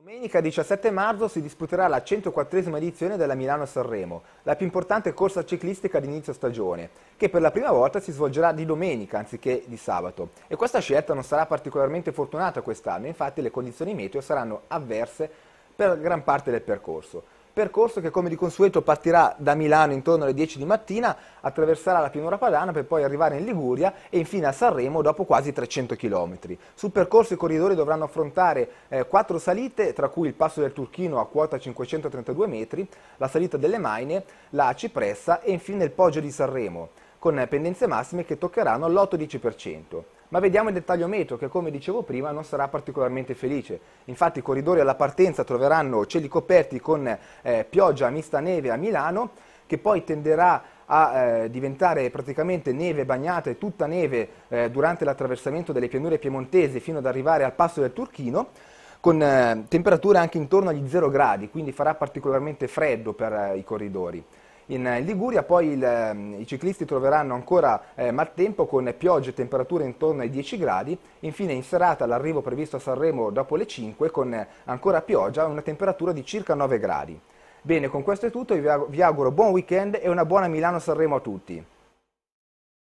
Domenica 17 marzo si disputerà la 104esima edizione della Milano-Sanremo, la più importante corsa ciclistica d'inizio stagione, che per la prima volta si svolgerà di domenica anziché di sabato. E questa scelta non sarà particolarmente fortunata quest'anno, infatti le condizioni meteo saranno avverse per gran parte del percorso percorso che come di consueto partirà da Milano intorno alle 10 di mattina, attraverserà la pianura padana per poi arrivare in Liguria e infine a Sanremo dopo quasi 300 km. Sul percorso i corridori dovranno affrontare eh, quattro eh, salite, tra cui il passo del Turchino a quota 532 metri, la salita delle Maine, la Cipressa e infine il Poggio di Sanremo con pendenze massime che toccheranno l'8-10%. Ma vediamo il dettaglio metro che come dicevo prima non sarà particolarmente felice. Infatti i corridori alla partenza troveranno cieli coperti con eh, pioggia mista neve a Milano che poi tenderà a eh, diventare praticamente neve bagnata e tutta neve eh, durante l'attraversamento delle pianure piemontesi fino ad arrivare al passo del Turchino con eh, temperature anche intorno agli 0 gradi, quindi farà particolarmente freddo per eh, i corridori. Eh, in Liguria, poi il, ehm, i ciclisti troveranno ancora eh, maltempo con piogge e temperature intorno ai 10 gradi, infine in serata l'arrivo previsto a Sanremo dopo le 5 con ancora pioggia e una temperatura di circa 9 gradi. Bene, con questo è tutto, vi auguro buon weekend e una buona Milano-Sanremo a tutti.